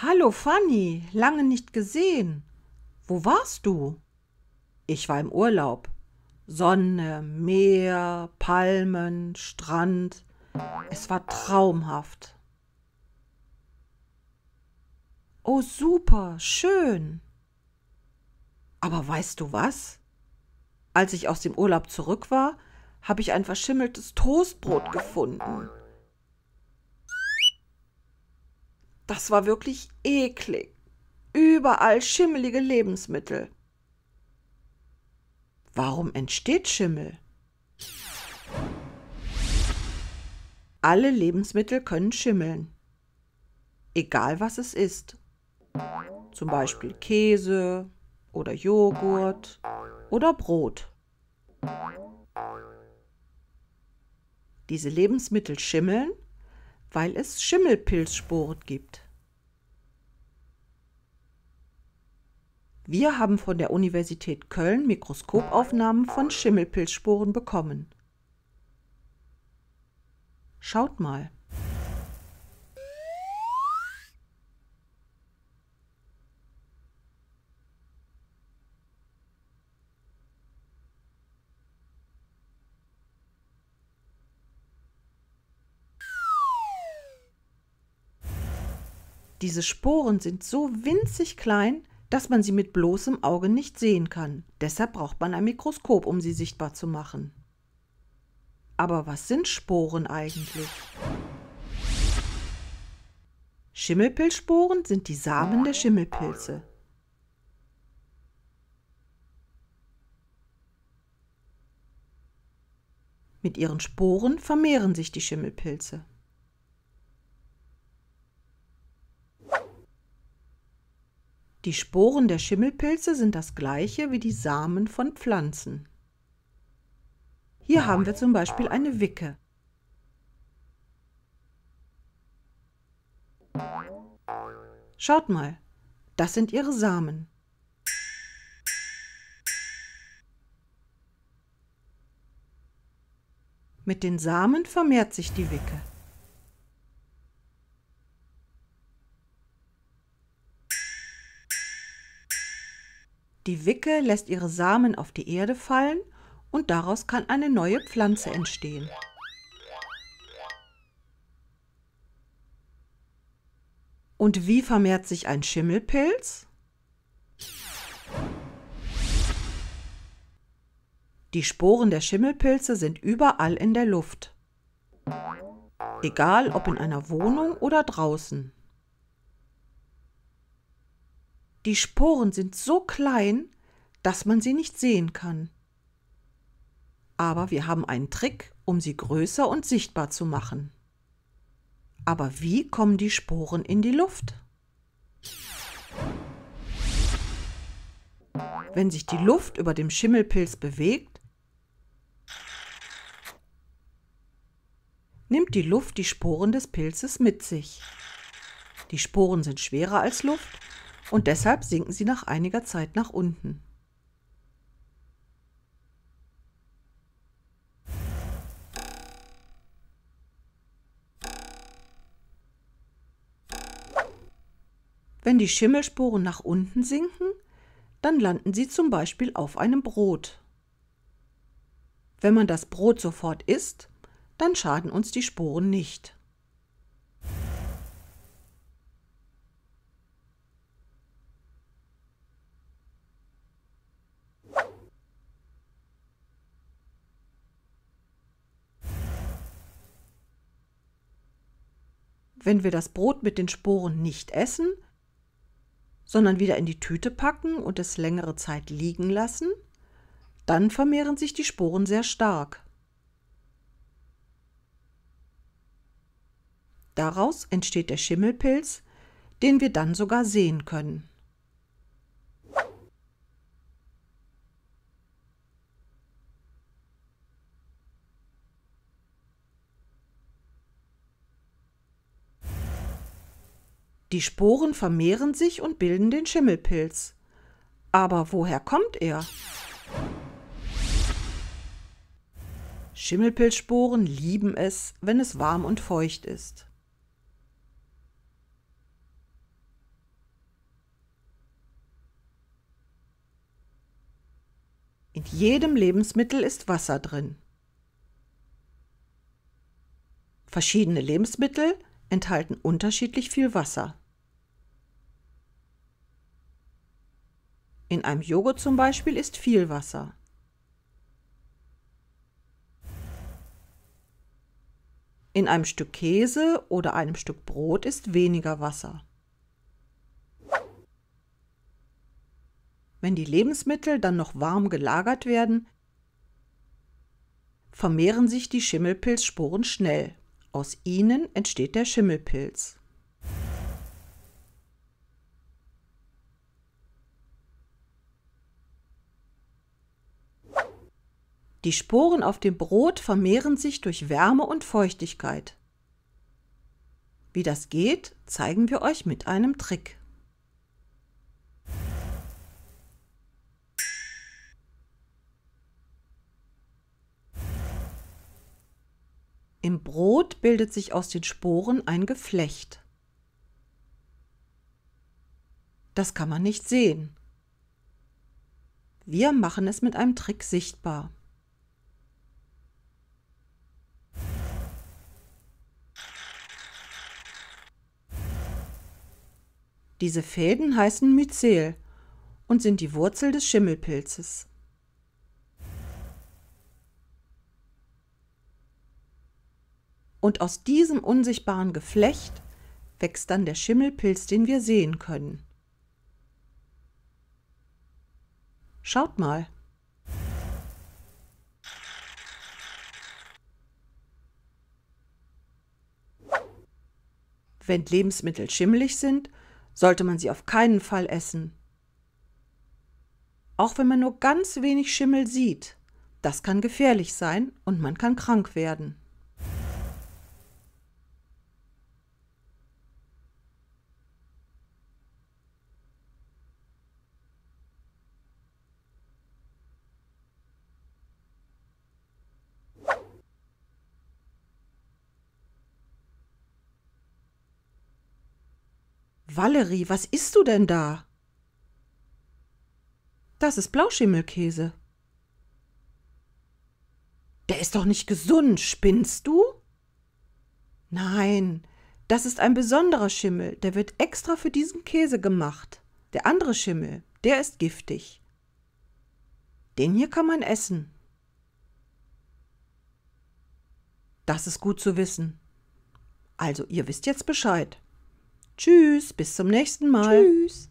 Hallo Fanny, lange nicht gesehen. Wo warst du? Ich war im Urlaub. Sonne, Meer, Palmen, Strand. Es war traumhaft. Oh super, schön. Aber weißt du was? Als ich aus dem Urlaub zurück war, habe ich ein verschimmeltes Toastbrot gefunden. Das war wirklich eklig. Überall schimmelige Lebensmittel. Warum entsteht Schimmel? Alle Lebensmittel können schimmeln. Egal was es ist. Zum Beispiel Käse oder Joghurt oder Brot. Diese Lebensmittel schimmeln weil es Schimmelpilzsporen gibt. Wir haben von der Universität Köln Mikroskopaufnahmen von Schimmelpilzsporen bekommen. Schaut mal. Diese Sporen sind so winzig klein, dass man sie mit bloßem Auge nicht sehen kann. Deshalb braucht man ein Mikroskop, um sie sichtbar zu machen. Aber was sind Sporen eigentlich? Schimmelpilzsporen sind die Samen der Schimmelpilze. Mit ihren Sporen vermehren sich die Schimmelpilze. Die Sporen der Schimmelpilze sind das gleiche wie die Samen von Pflanzen. Hier haben wir zum Beispiel eine Wicke. Schaut mal, das sind ihre Samen. Mit den Samen vermehrt sich die Wicke. Die Wicke lässt ihre Samen auf die Erde fallen und daraus kann eine neue Pflanze entstehen. Und wie vermehrt sich ein Schimmelpilz? Die Sporen der Schimmelpilze sind überall in der Luft. Egal ob in einer Wohnung oder draußen. Die Sporen sind so klein, dass man sie nicht sehen kann. Aber wir haben einen Trick, um sie größer und sichtbar zu machen. Aber wie kommen die Sporen in die Luft? Wenn sich die Luft über dem Schimmelpilz bewegt, nimmt die Luft die Sporen des Pilzes mit sich. Die Sporen sind schwerer als Luft und deshalb sinken sie nach einiger Zeit nach unten. Wenn die Schimmelsporen nach unten sinken, dann landen sie zum Beispiel auf einem Brot. Wenn man das Brot sofort isst, dann schaden uns die Sporen nicht. wenn wir das Brot mit den Sporen nicht essen, sondern wieder in die Tüte packen und es längere Zeit liegen lassen, dann vermehren sich die Sporen sehr stark. Daraus entsteht der Schimmelpilz, den wir dann sogar sehen können. Die Sporen vermehren sich und bilden den Schimmelpilz. Aber woher kommt er? Schimmelpilzsporen lieben es, wenn es warm und feucht ist. In jedem Lebensmittel ist Wasser drin. Verschiedene Lebensmittel enthalten unterschiedlich viel Wasser. In einem Joghurt zum Beispiel ist viel Wasser. In einem Stück Käse oder einem Stück Brot ist weniger Wasser. Wenn die Lebensmittel dann noch warm gelagert werden, vermehren sich die Schimmelpilzsporen schnell. Aus ihnen entsteht der Schimmelpilz. Die Sporen auf dem Brot vermehren sich durch Wärme und Feuchtigkeit. Wie das geht, zeigen wir euch mit einem Trick. Im Brot bildet sich aus den Sporen ein Geflecht. Das kann man nicht sehen. Wir machen es mit einem Trick sichtbar. Diese Fäden heißen Myzel und sind die Wurzel des Schimmelpilzes. Und aus diesem unsichtbaren Geflecht wächst dann der Schimmelpilz, den wir sehen können. Schaut mal. Wenn Lebensmittel schimmelig sind, sollte man sie auf keinen Fall essen. Auch wenn man nur ganz wenig Schimmel sieht, das kann gefährlich sein und man kann krank werden. Valerie, was isst du denn da? Das ist Blauschimmelkäse. Der ist doch nicht gesund, spinnst du? Nein, das ist ein besonderer Schimmel, der wird extra für diesen Käse gemacht. Der andere Schimmel, der ist giftig. Den hier kann man essen. Das ist gut zu wissen. Also, ihr wisst jetzt Bescheid. Tschüss, bis zum nächsten Mal. Tschüss.